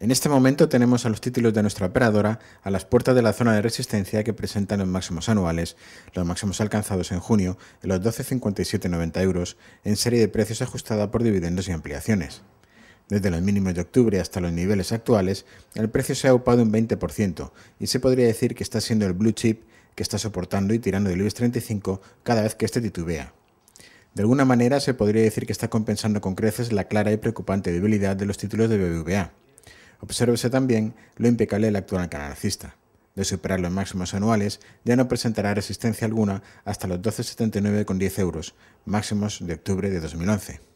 En este momento tenemos a los títulos de nuestra operadora a las puertas de la zona de resistencia que presentan los máximos anuales, los máximos alcanzados en junio en los 12,5790 euros en serie de precios ajustada por dividendos y ampliaciones. Desde los mínimos de octubre hasta los niveles actuales, el precio se ha upado un 20% y se podría decir que está siendo el blue chip que está soportando y tirando del IBEX 35 cada vez que este titubea. De alguna manera se podría decir que está compensando con creces la clara y preocupante debilidad de los títulos de BBVA. Obsérvese también lo impecable del actual alcanarcista. De superar los máximos anuales, ya no presentará resistencia alguna hasta los 12,79,10 euros, máximos de octubre de 2011.